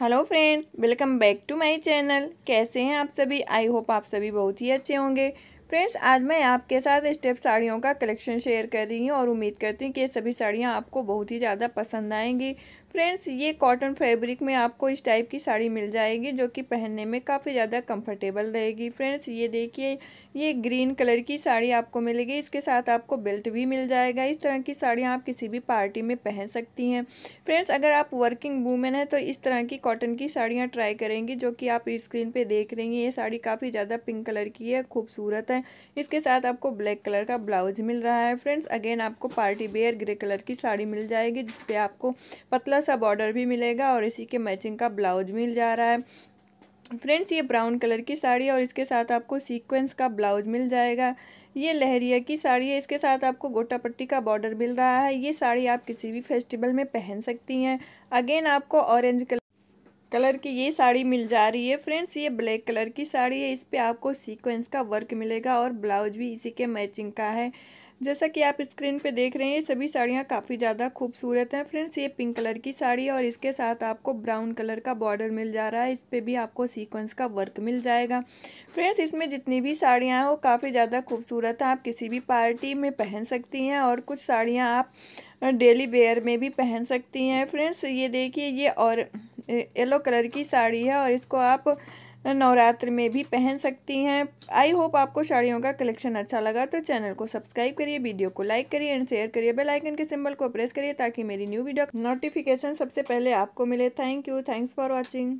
hello friends welcome back to my channel कैसे हैं आप सभी आई होप आप सभी बहुत ही अच्छे होंगे फ्रेंड्स आज मैं आपके साथ स्टेप साड़ियों का कलेक्शन शेयर कर रही हूँ और उम्मीद करती हूँ कि ये सभी साड़ियाँ आपको बहुत ही ज़्यादा पसंद आएंगी फ्रेंड्स ये कॉटन फैब्रिक में आपको इस टाइप की साड़ी मिल जाएगी जो कि पहनने में काफ़ी ज़्यादा कंफर्टेबल रहेगी फ्रेंड्स ये देखिए ये ग्रीन कलर की साड़ी आपको मिलेगी इसके साथ आपको बेल्ट भी मिल जाएगा इस तरह की साड़ियाँ आप किसी भी पार्टी में पहन सकती हैं फ्रेंड्स अगर आप वर्किंग वूमेन हैं तो इस तरह की कॉटन की साड़ियाँ ट्राई करेंगी जो कि आप स्क्रीन पर देख रही हैं ये साड़ी काफ़ी ज़्यादा पिंक कलर की है खूबसूरत है इसके साथ आपको ब्लैक कलर का ब्लाउज मिल रहा है फ्रेंड्स अगेन आपको पार्टी बेयर ग्रे कलर की साड़ी मिल जाएगी जिसपे आपको पतला सा बॉर्डर भी मिलेगा और इसी के मैचिंग का ब्लाउज मिल जा रहा है फ्रेंड्स ये ब्राउन कलर की साड़ी और इसके साथ आपको सीक्वेंस का ब्लाउज मिल जाएगा ये लहरिया की साड़ी है इसके साथ आपको गोटा पट्टी का बॉर्डर मिल रहा है ये साड़ी आप किसी भी फेस्टिवल में पहन सकती हैं अगेन आपको ऑरेंज कलर कलर की ये साड़ी मिल जा रही है फ्रेंड्स ये ब्लैक कलर की साड़ी है इस पर आपको सीक्वेंस का वर्क मिलेगा और ब्लाउज भी इसी के मैचिंग का है जैसा कि आप स्क्रीन पे देख रहे हैं ये सभी साड़ियाँ काफ़ी ज़्यादा खूबसूरत हैं फ्रेंड्स ये पिंक कलर की साड़ी है और इसके साथ आपको ब्राउन कलर का बॉर्डर मिल जा रहा है इस पर भी आपको सीक्वेंस का वर्क मिल जाएगा फ्रेंड्स इसमें जितनी भी साड़ियाँ हैं वो काफ़ी ज़्यादा खूबसूरत हैं आप किसी भी पार्टी में पहन सकती हैं और कुछ साड़ियाँ आप डेली वेयर में भी पहन सकती हैं फ्रेंड्स ये देखिए ये और येलो कलर की साड़ी है और इसको आप नवरात्र में भी पहन सकती हैं आई होप आपको साड़ियों का कलेक्शन अच्छा लगा तो चैनल को सब्सक्राइब करिए वीडियो को लाइक करिए एंड शेयर करिए बेल आइकन के सिंबल को प्रेस करिए ताकि मेरी न्यू वीडियो नोटिफिकेशन सबसे पहले आपको मिले thank you thanks for watching